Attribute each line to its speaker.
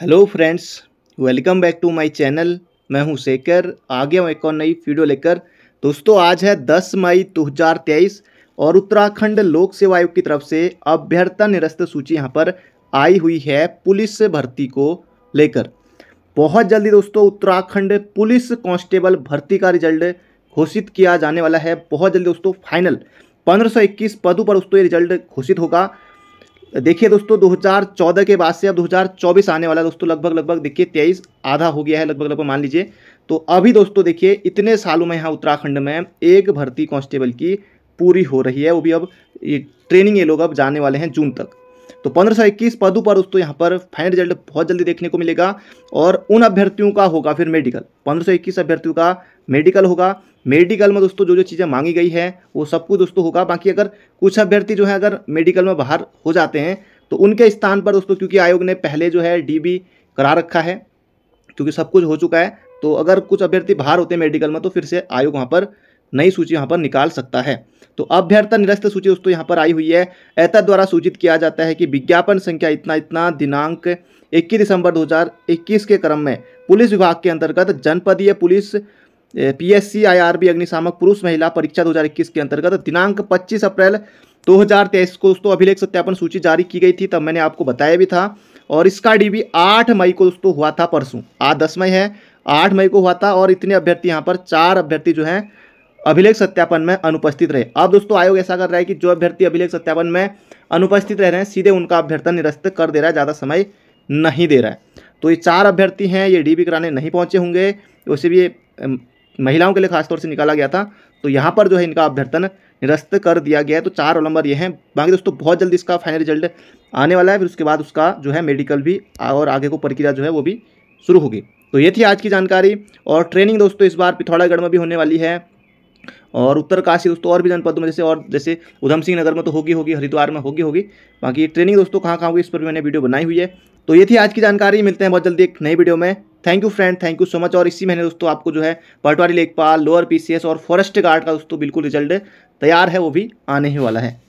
Speaker 1: hello friends welcome back to my channel मैं हूं शेखर आ गया हूं एक और नई वीडियो लेकर दोस्तों आज है 10 मई 2023 और उत्तराखंड लोक सेवा आयोग की तरफ से अभ्यर्था निरस्त सूची यहां पर आई हुई है पुलिस भर्ती को लेकर बहुत जल्दी दोस्तों उत्तराखंड पुलिस कांस्टेबल भर्ती का रिजल्ट घोषित किया जाने वाला है बहुत जल्दी दोस्तों फाइनल पंद्रह पदों पर दोस्तों ये रिजल्ट घोषित होगा देखिए दोस्तों 2014 के बाद से अब 2024 आने वाला दोस्तों लगभग लगभग देखिए तेईस आधा हो गया है लगभग लगभग मान लीजिए तो अभी दोस्तों देखिए इतने सालों में यहाँ उत्तराखंड में एक भर्ती कांस्टेबल की पूरी हो रही है वो भी अब ये ट्रेनिंग ये लोग अब जाने वाले हैं जून तक तो पंद्रह सौ इक्कीस पदों पर दोस्तों यहाँ पर फाइनल रिजल्ट बहुत जल्दी देखने को मिलेगा और उन अभ्यर्थियों का होगा फिर मेडिकल पंद्रह सौ इक्कीस अभ्यर्थियों का मेडिकल होगा मेडिकल में दोस्तों जो जो चीज़ें मांगी गई है वो सब कुछ दोस्तों होगा बाकी अगर कुछ अभ्यर्थी जो है अगर मेडिकल में बाहर हो जाते हैं तो उनके स्थान पर दोस्तों क्योंकि आयोग ने पहले जो है डी करा रखा है क्योंकि सब कुछ हो चुका है तो अगर कुछ अभ्यर्थी बाहर होते हैं मेडिकल में तो फिर से आयोग वहाँ पर नई सूची यहाँ पर निकाल सकता है तो अभ्यर्था निरस्त सूची दोस्तों यहाँ पर आई हुई है एता द्वारा सूचित किया जाता है कि विज्ञापन संख्या इतना इतना दिनांक 21 दिसंबर 2021 के क्रम में पुलिस विभाग के अंतर्गत जनपदीय पुलिस पीएससी आईआरबी अग्निशामक पुरुष महिला परीक्षा 2021 के अंतर्गत दिनांक 25 अप्रैल 2023 को दोस्तों अभिलेख सत्यापन सूची जारी की गई थी तब मैंने आपको बताया भी था और इसका डीबी 8 मई को दोस्तों हुआ था परसों आज 10 मई है 8 मई को हुआ था और इतने अभ्यर्थी यहां पर चार अभ्यर्थी जो हैं अभिलेख सत्यापन में अनुपस्थित रहे अब दोस्तों आयोग ऐसा कर रहा है कि जो अभ्यर्थी अभिलेख सत्यापन में अनुपस्थित रह रहे हैं सीधे उनका अभ्यर्थन निरस्त कर दे रहा है ज़्यादा समय नहीं दे रहा है तो ये चार अभ्यर्थी हैं ये डीबी कराने नहीं पहुँचे होंगे वैसे भी ये महिलाओं के लिए खासतौर से निकाला गया था तो यहाँ पर जो है इनका अभ्यर्थन निरस्त कर दिया गया है तो चार नंबर ये हैं बाकी दोस्तों बहुत जल्दी इसका फाइनल रिजल्ट आने वाला है फिर उसके बाद उसका जो है मेडिकल भी और आगे को प्रक्रिया जो है वो भी शुरू होगी तो ये थी आज की जानकारी और ट्रेनिंग दोस्तों इस बार पिथौरागढ़ में भी होने वाली है और उत्तरकाशी दोस्तों और भी जनपदों में जैसे और जैसे उधम सिंह नगर में तो होगी होगी हरिद्वार में होगी होगी बाकी ट्रेनिंग दोस्तों कहाँ कहाँ होगी इस पर भी मैंने वीडियो बनाई हुई है तो ये थी आज की जानकारी मिलते हैं बहुत जल्दी एक नई वीडियो में thank you friend thank you so much और इसी महीने दोस्तों आपको जो है पटवारी लेखपाल लोअर पी और फॉरेस्ट गार्ड का दोस्तों बिल्कुल रिजल्ट तैयार है वो भी आने ही वाला है